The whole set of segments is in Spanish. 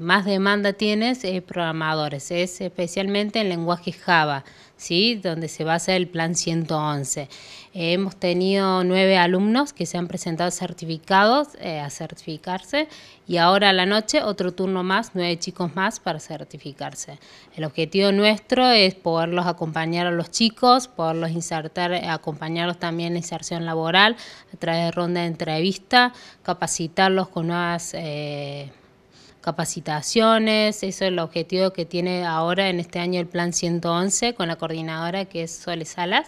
más demanda tienes es programadores, es especialmente en lenguaje Java, ¿sí? donde se basa el plan 111. hemos tenido nueve alumnos que se han presentado certificados eh, a certificarse y ahora a la noche otro turno más, nueve chicos más para certificarse. El objetivo nuestro es poderlos acompañar a los chicos, poderlos insertar, eh, acompañarlos también en inserción laboral a través de ronda de entrevista, capacitarlos con nuevas... Eh, capacitaciones, eso es el objetivo que tiene ahora en este año el Plan 111 con la coordinadora que es Sole Salas,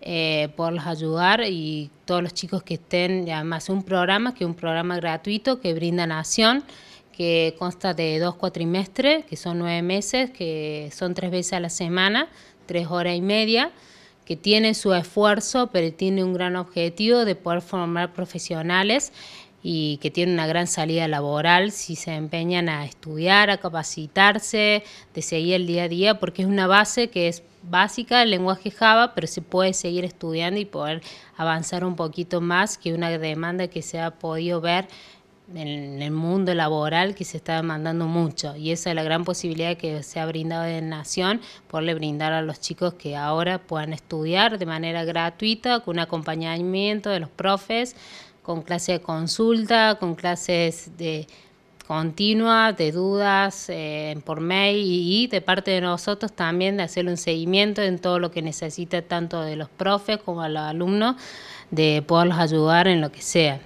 eh, los ayudar y todos los chicos que estén, además un programa, que es un programa gratuito que brinda Nación, que consta de dos cuatrimestres, que son nueve meses, que son tres veces a la semana, tres horas y media, que tiene su esfuerzo, pero tiene un gran objetivo de poder formar profesionales y que tienen una gran salida laboral si se empeñan a estudiar, a capacitarse, de seguir el día a día, porque es una base que es básica el lenguaje Java, pero se puede seguir estudiando y poder avanzar un poquito más que una demanda que se ha podido ver en el mundo laboral que se está demandando mucho y esa es la gran posibilidad que se ha brindado en Nación poderle brindar a los chicos que ahora puedan estudiar de manera gratuita con un acompañamiento de los profes con clases de consulta, con clases de continuas, de dudas eh, por mail y, y, de parte de nosotros también de hacer un seguimiento en todo lo que necesita tanto de los profes como de los alumnos, de poderlos ayudar en lo que sea.